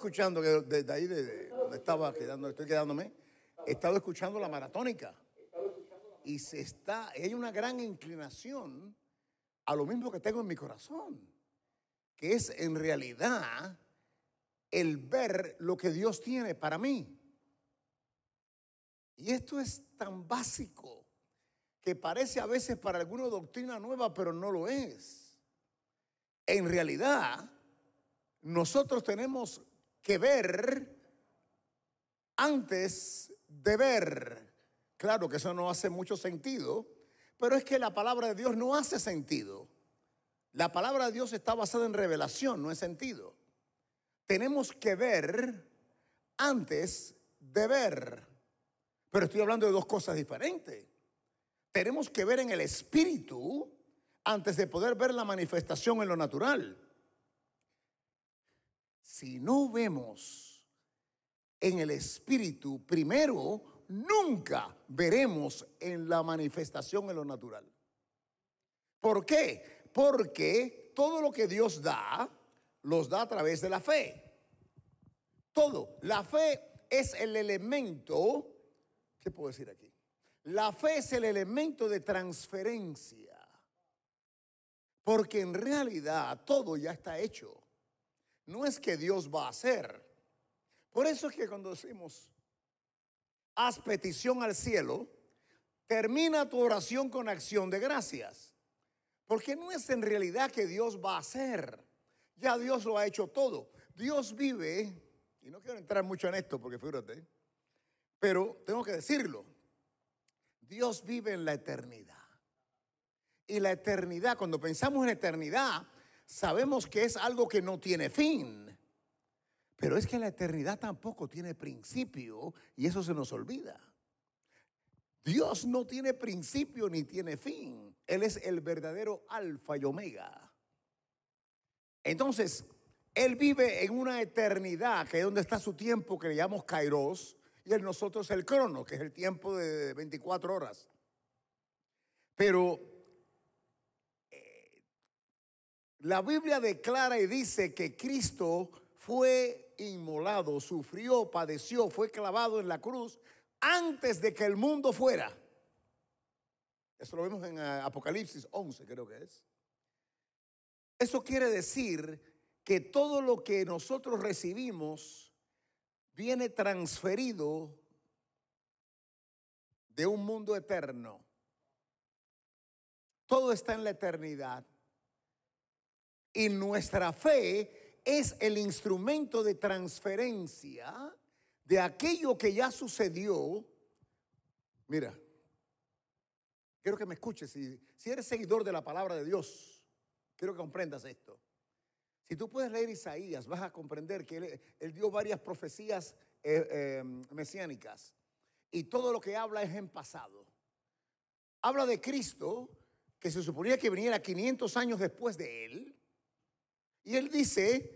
escuchando, que desde ahí donde estaba quedando, estoy quedándome, he estado escuchando la maratónica. Y se está, hay una gran inclinación a lo mismo que tengo en mi corazón, que es en realidad el ver lo que Dios tiene para mí. Y esto es tan básico que parece a veces para algunos doctrina nueva, pero no lo es. En realidad, nosotros tenemos que ver antes de ver. Claro que eso no hace mucho sentido, pero es que la palabra de Dios no hace sentido. La palabra de Dios está basada en revelación, no es sentido. Tenemos que ver antes de ver. Pero estoy hablando de dos cosas diferentes. Tenemos que ver en el espíritu antes de poder ver la manifestación en lo natural si no vemos en el Espíritu primero, nunca veremos en la manifestación en lo natural. ¿Por qué? Porque todo lo que Dios da, los da a través de la fe. Todo. La fe es el elemento, ¿qué puedo decir aquí? La fe es el elemento de transferencia. Porque en realidad todo ya está hecho no es que Dios va a hacer. Por eso es que cuando decimos, haz petición al cielo, termina tu oración con acción de gracias. Porque no es en realidad que Dios va a hacer. Ya Dios lo ha hecho todo. Dios vive, y no quiero entrar mucho en esto porque fíjate, pero tengo que decirlo. Dios vive en la eternidad. Y la eternidad, cuando pensamos en eternidad, sabemos que es algo que no tiene fin. Pero es que la eternidad tampoco tiene principio y eso se nos olvida. Dios no tiene principio ni tiene fin. Él es el verdadero alfa y omega. Entonces, Él vive en una eternidad, que es donde está su tiempo, que le llamamos kairos, y en nosotros el crono, que es el tiempo de 24 horas. Pero la Biblia declara y dice que Cristo fue inmolado, sufrió, padeció, fue clavado en la cruz antes de que el mundo fuera. Eso lo vemos en eh, Apocalipsis 11, creo que es. Eso quiere decir que todo lo que nosotros recibimos viene transferido de un mundo eterno. Todo está en la eternidad. Y nuestra fe es el instrumento de transferencia de aquello que ya sucedió. Mira, quiero que me escuches. Si, eres seguidor de la palabra de Dios, quiero que comprendas esto. Si tú puedes leer Isaías, vas a comprender que él, dio varias profecías eh, eh, mesiánicas y todo lo que habla es en pasado. Habla de Cristo, que se suponía que viniera 500 años después de él, y él dice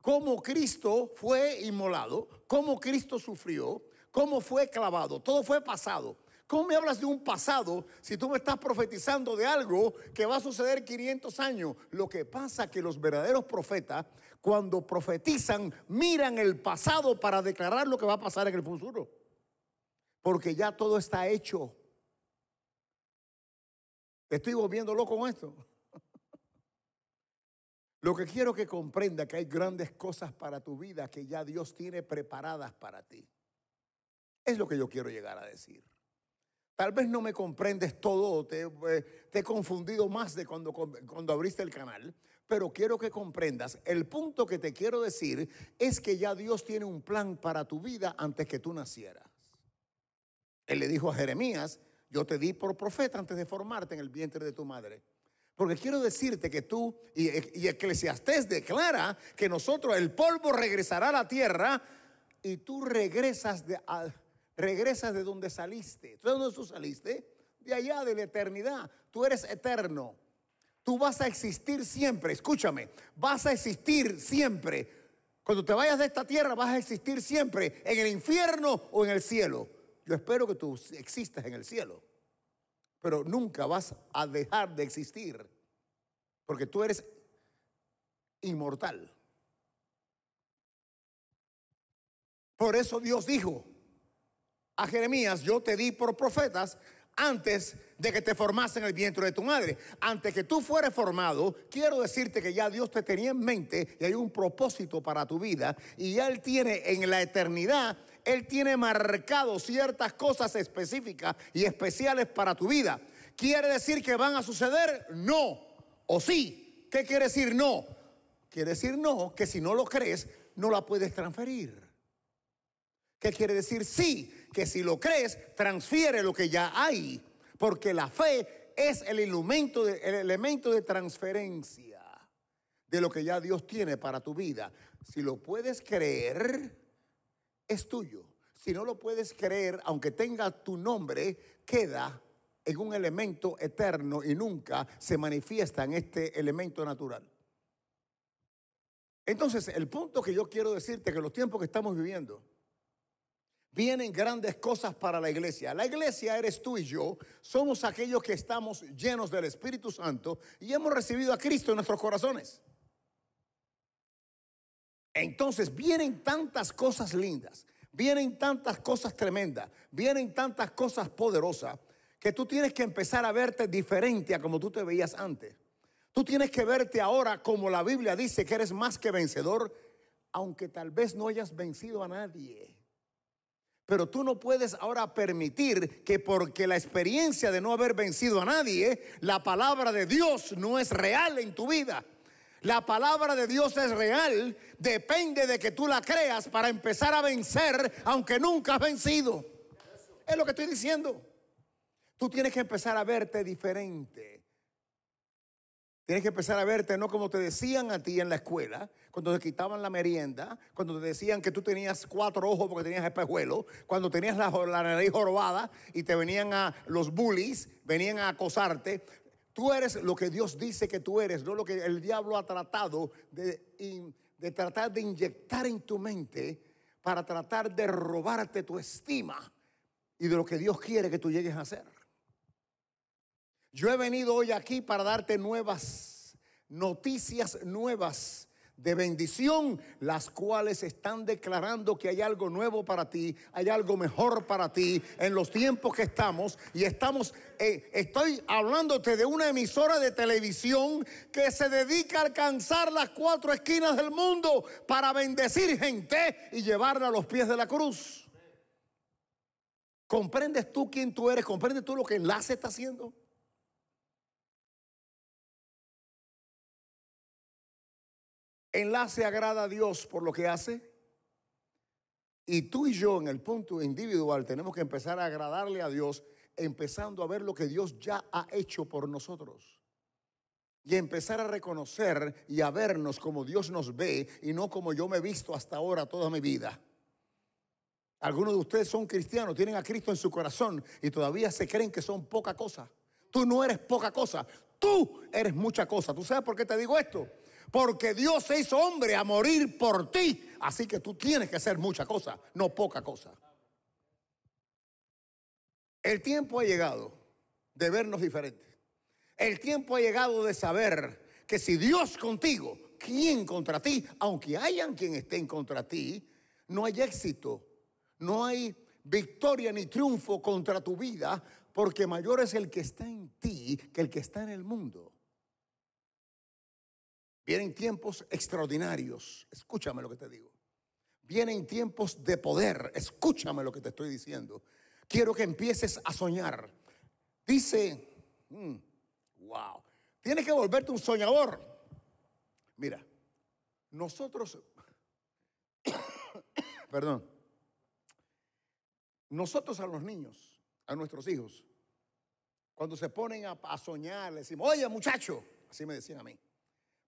cómo Cristo fue inmolado, cómo Cristo sufrió, cómo fue clavado, todo fue pasado. ¿Cómo me hablas de un pasado si tú me estás profetizando de algo que va a suceder 500 años? Lo que pasa es que los verdaderos profetas, cuando profetizan, miran el pasado para declarar lo que va a pasar en el futuro. Porque ya todo está hecho. Estoy volviéndolo con esto. Lo que quiero que comprenda que hay grandes cosas para tu vida que ya Dios tiene preparadas para ti. Es lo que yo quiero llegar a decir. Tal vez no me comprendes todo, te, eh, te he confundido más de cuando, cuando abriste el canal, pero quiero que comprendas, el punto que te quiero decir es que ya Dios tiene un plan para tu vida antes que tú nacieras. Él le dijo a Jeremías, yo te di por profeta antes de formarte en el vientre de tu madre. Porque quiero decirte que tú, y, Eclesiastes declara que nosotros, el polvo regresará a la tierra y tú regresas de, regresas de donde saliste. ¿Tú de dónde tú saliste? De allá, de la eternidad. Tú eres eterno. Tú vas a existir siempre, escúchame, vas a existir siempre. Cuando te vayas de esta tierra vas a existir siempre en el infierno o en el cielo. Yo espero que tú existas en el cielo pero nunca vas a dejar de existir, porque tú eres inmortal. Por eso Dios dijo a Jeremías, yo te di por profetas antes de que te formasen en el vientre de tu madre. Antes que tú fueras formado, quiero decirte que ya Dios te tenía en mente y hay un propósito para tu vida y ya Él tiene en la eternidad él tiene marcado ciertas cosas específicas y especiales para tu vida. ¿Quiere decir que van a suceder? No. ¿O sí? ¿Qué quiere decir no? Quiere decir no, que si no lo crees, no la puedes transferir. ¿Qué quiere decir sí? Que si lo crees, transfiere lo que ya hay. Porque la fe es el elemento de, el elemento de transferencia de lo que ya Dios tiene para tu vida. Si lo puedes creer, es tuyo. Si no lo puedes creer, aunque tenga tu nombre, queda en un elemento eterno y nunca se manifiesta en este elemento natural. Entonces, el punto que yo quiero decirte, que los tiempos que estamos viviendo, vienen grandes cosas para la iglesia. La iglesia eres tú y yo, somos aquellos que estamos llenos del Espíritu Santo y hemos recibido a Cristo en nuestros corazones. Entonces vienen tantas cosas lindas, vienen tantas cosas tremendas, vienen tantas cosas poderosas, que tú tienes que empezar a verte diferente a como tú te veías antes. Tú tienes que verte ahora como la Biblia dice que eres más que vencedor, aunque tal vez no hayas vencido a nadie. Pero tú no puedes ahora permitir que porque la experiencia de no haber vencido a nadie, la palabra de Dios no es real en tu vida. La palabra de Dios es real, depende de que tú la creas para empezar a vencer, aunque nunca has vencido. Es lo que estoy diciendo. Tú tienes que empezar a verte diferente. Tienes que empezar a verte, no como te decían a ti en la escuela, cuando te quitaban la merienda, cuando te decían que tú tenías cuatro ojos porque tenías espejuelo, cuando tenías la, la nariz jorobada y te venían a los bullies, venían a acosarte. Tú eres lo que Dios dice que tú eres, no lo que el diablo ha tratado de, de tratar de inyectar en tu mente para tratar de robarte tu estima y de lo que Dios quiere que tú llegues a ser. Yo he venido hoy aquí para darte nuevas noticias nuevas de bendición, las cuales están declarando que hay algo nuevo para ti, hay algo mejor para ti en los tiempos que estamos. Y estamos, eh, estoy hablándote de una emisora de televisión que se dedica a alcanzar las cuatro esquinas del mundo para bendecir gente y llevarla a los pies de la cruz. ¿Comprendes tú quién tú eres? ¿Comprendes tú lo que Enlace está haciendo? enlace agrada a Dios por lo que hace. Y tú y yo en el punto individual tenemos que empezar a agradarle a Dios empezando a ver lo que Dios ya ha hecho por nosotros. Y empezar a reconocer y a vernos como Dios nos ve y no como yo me he visto hasta ahora toda mi vida. Algunos de ustedes son cristianos, tienen a Cristo en su corazón y todavía se creen que son poca cosa. Tú no eres poca cosa, tú eres mucha cosa. ¿Tú sabes por qué te digo esto? porque Dios se hizo hombre a morir por ti. Así que tú tienes que hacer mucha cosa, no poca cosa. El tiempo ha llegado de vernos diferentes. El tiempo ha llegado de saber que si Dios contigo, ¿quién contra ti? Aunque hayan quien estén contra ti, no hay éxito, no hay victoria ni triunfo contra tu vida, porque mayor es el que está en ti que el que está en el mundo. Vienen tiempos extraordinarios, escúchame lo que te digo. Vienen tiempos de poder, escúchame lo que te estoy diciendo. Quiero que empieces a soñar. Dice, mm, wow, tienes que volverte un soñador. Mira, nosotros, perdón, nosotros a los niños, a nuestros hijos, cuando se ponen a, a soñar, le decimos, oye muchacho, así me decían a mí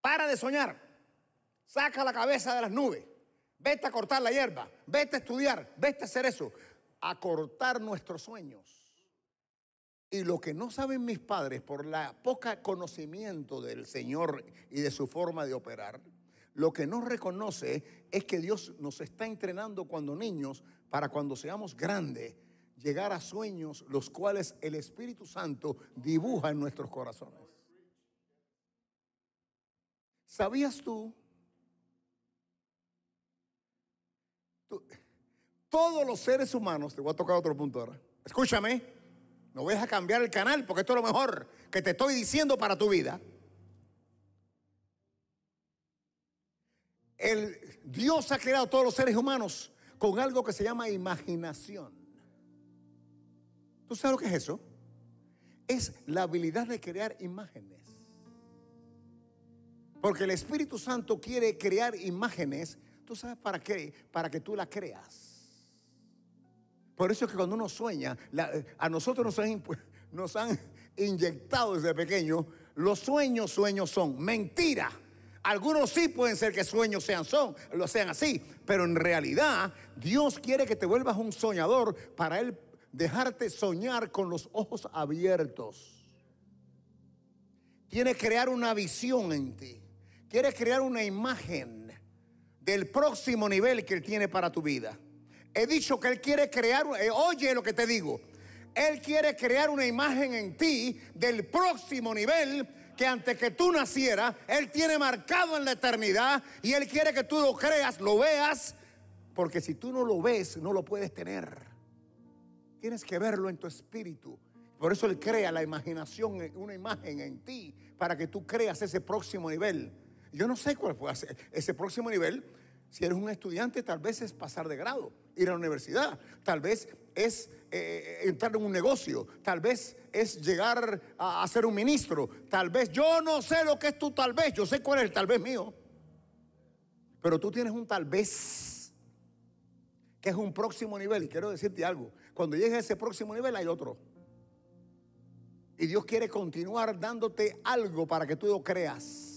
para de soñar. Saca la cabeza de las nubes. Vete a cortar la hierba. Vete a estudiar. Vete a hacer eso. A cortar nuestros sueños. Y lo que no saben mis padres por la poca conocimiento del Señor y de su forma de operar, lo que no reconoce es que Dios nos está entrenando cuando niños para cuando seamos grandes llegar a sueños los cuales el Espíritu Santo dibuja en nuestros corazones. ¿Sabías tú? Todos los seres humanos, te voy a tocar otro punto ahora. Escúchame, no voy a cambiar el canal porque esto es lo mejor que te estoy diciendo para tu vida. El, Dios ha creado todos los seres humanos con algo que se llama imaginación. ¿Tú sabes lo que es eso? Es la habilidad de crear imágenes. Porque el Espíritu Santo quiere crear imágenes, ¿tú sabes para qué? Para que tú las creas. Por eso es que cuando uno sueña, a nosotros nos han, nos han inyectado desde pequeño, los sueños, sueños son mentira. Algunos sí pueden ser que sueños sean son, lo sean así, pero en realidad Dios quiere que te vuelvas un soñador para él dejarte soñar con los ojos abiertos. Tiene crear una visión en ti. Quiere crear una imagen del próximo nivel que Él tiene para tu vida. He dicho que Él quiere crear, eh, oye lo que te digo, Él quiere crear una imagen en ti del próximo nivel que antes que tú nacieras, Él tiene marcado en la eternidad y Él quiere que tú lo creas, lo veas, porque si tú no lo ves, no lo puedes tener. Tienes que verlo en tu espíritu. Por eso Él crea la imaginación, una imagen en ti, para que tú creas ese próximo nivel. Yo no sé cuál puede ese próximo nivel. Si eres un estudiante, tal vez es pasar de grado, ir a la universidad, tal vez es eh, entrar en un negocio, tal vez es llegar a, a, ser un ministro, tal vez yo no sé lo que es tu tal vez, yo sé cuál es el tal vez mío, pero tú tienes un tal vez que es un próximo nivel y quiero decirte algo, cuando llegues a ese próximo nivel hay otro. Y Dios quiere continuar dándote algo para que tú lo creas.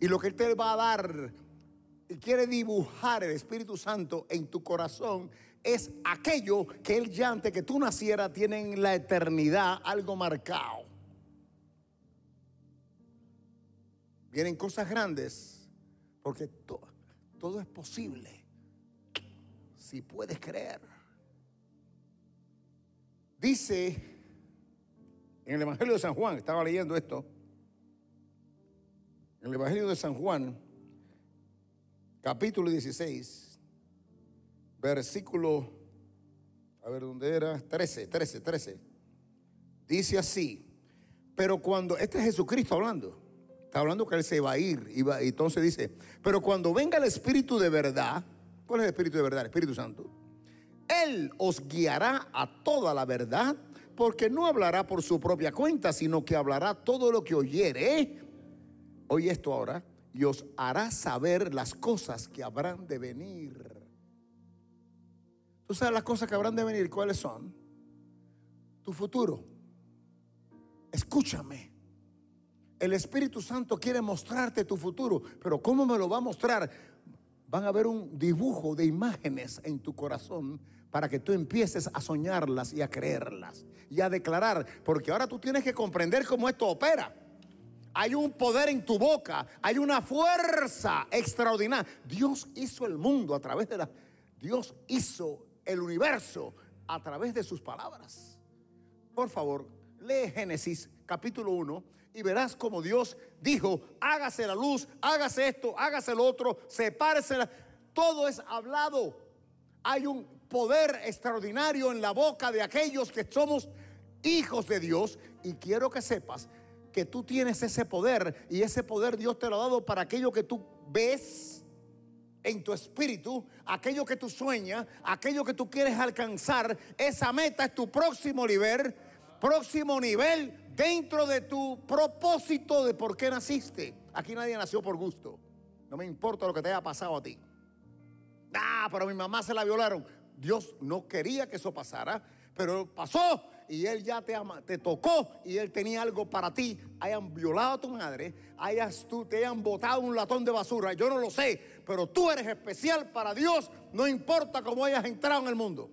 Y lo que Él te va a dar y quiere dibujar el Espíritu Santo en tu corazón es aquello que Él ya antes que tú nacieras tiene en la eternidad algo marcado. Vienen cosas grandes porque todo es posible si puedes creer. Dice en el Evangelio de San Juan, estaba leyendo esto, en el Evangelio de San Juan, capítulo 16, versículo, a ver dónde era, 13, 13, 13. Dice así, pero cuando, este es Jesucristo hablando, está hablando que Él se va a ir, y entonces dice, pero cuando venga el Espíritu de verdad, ¿cuál es el Espíritu de verdad? El Espíritu Santo. Él os guiará a toda la verdad, porque no hablará por su propia cuenta, sino que hablará todo lo que oyere oye esto ahora, Dios os hará saber las cosas que habrán de venir. ¿Tú sabes las cosas que habrán de venir? ¿Cuáles son? Tu futuro. Escúchame. El Espíritu Santo quiere mostrarte tu futuro, pero ¿cómo me lo va a mostrar? Van a haber un dibujo de imágenes en tu corazón para que tú empieces a soñarlas y a creerlas y a declarar, porque ahora tú tienes que comprender cómo esto opera hay un poder en tu boca, hay una fuerza extraordinaria. Dios hizo el mundo a través de la... Dios hizo el universo a través de sus palabras. Por favor, lee Génesis capítulo 1 y verás como Dios dijo, hágase la luz, hágase esto, hágase lo otro, sepárese. La... Todo es hablado. Hay un poder extraordinario en la boca de aquellos que somos hijos de Dios. Y quiero que sepas que tú tienes ese poder y ese poder Dios te lo ha dado para aquello que tú ves en tu espíritu, aquello que tú sueñas, aquello que tú quieres alcanzar, esa meta es tu próximo nivel, próximo nivel dentro de tu propósito de por qué naciste. Aquí nadie nació por gusto. No me importa lo que te haya pasado a ti. Ah, pero a mi mamá se la violaron. Dios no quería que eso pasara, pero pasó y Él ya te tocó y Él tenía algo para ti, hayan violado a tu madre, hayas tú, te hayan botado un latón de basura, yo no lo sé, pero tú eres especial para Dios, no importa cómo hayas entrado en el mundo.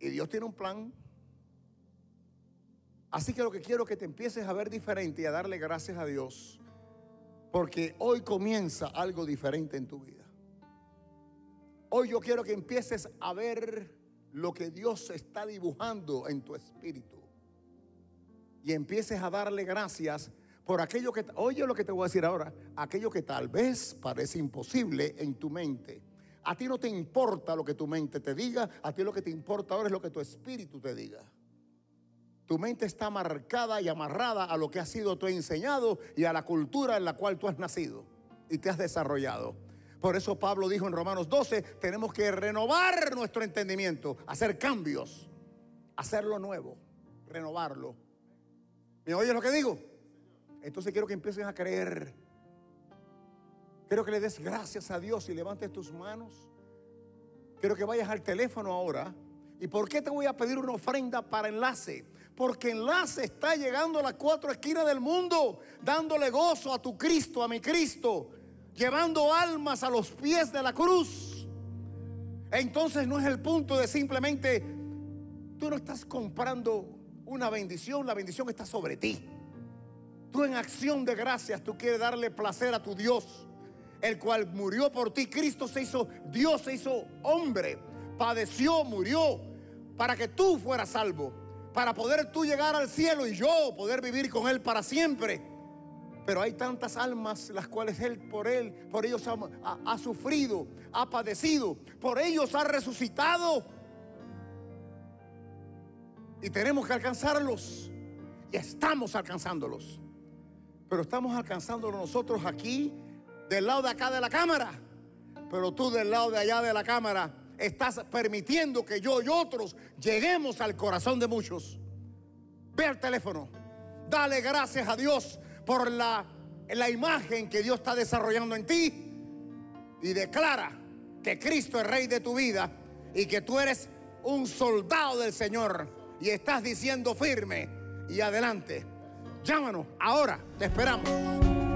Y Dios tiene un plan. Así que lo que quiero es que te empieces a ver diferente y a darle gracias a Dios. Porque hoy comienza algo diferente en tu vida. Hoy yo quiero que empieces a ver lo que Dios está dibujando en tu espíritu. Y empieces a darle gracias por aquello que, oye lo que te voy a decir ahora, aquello que tal vez parece imposible en tu mente. A ti no te importa lo que tu mente te diga, a ti lo que te importa ahora es lo que tu espíritu te diga. Tu mente está marcada y amarrada a lo que ha sido tú enseñado y a la cultura en la cual tú has nacido y te has desarrollado. Por eso Pablo dijo en Romanos 12, tenemos que renovar nuestro entendimiento, hacer cambios, hacerlo nuevo, renovarlo. ¿Me oyes lo que digo? Entonces quiero que empieces a creer. Quiero que le des gracias a Dios y levantes tus manos. Quiero que vayas al teléfono ahora. ¿Y por qué te voy a pedir una ofrenda para enlace? Porque enlace está llegando a las cuatro esquinas del mundo, dándole gozo a tu Cristo, a mi Cristo llevando almas a los pies de la cruz, entonces no es el punto de simplemente, tú no estás comprando una bendición, la bendición está sobre ti. Tú en acción de gracias, tú quieres darle placer a tu Dios, el cual murió por ti. Cristo se hizo, Dios se hizo hombre, padeció, murió, para que tú fueras salvo, para poder tú llegar al cielo y yo poder vivir con Él para siempre. Pero hay tantas almas las cuales Él por Él, por ellos ha, sufrido, ha padecido, por ellos ha resucitado. Y tenemos que alcanzarlos. Y estamos alcanzándolos. Pero estamos alcanzándolos nosotros aquí, del lado de acá de la cámara. Pero tú del lado de allá de la cámara estás permitiendo que yo y otros lleguemos al corazón de muchos. Ve al teléfono. Dale gracias a Dios por la, la imagen que Dios está desarrollando en ti y declara que Cristo es rey de tu vida y que tú eres un soldado del Señor y estás diciendo firme y adelante. Llámanos ahora, te esperamos.